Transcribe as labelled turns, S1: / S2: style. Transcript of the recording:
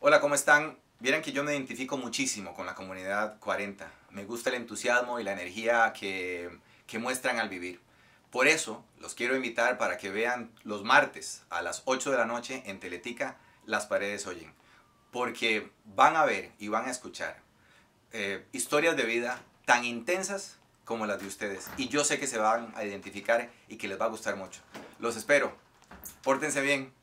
S1: Hola, ¿cómo están? Vieran que yo me identifico muchísimo con la comunidad 40. Me gusta el entusiasmo y la energía que, que, muestran al vivir. Por eso los quiero invitar para que vean los martes a las 8 de la noche en Teletica Las Paredes Oyen. Porque van a ver y van a escuchar eh, historias de vida tan intensas como las de ustedes. Y yo sé que se van a identificar y que les va a gustar mucho. Los espero. Pórtense bien.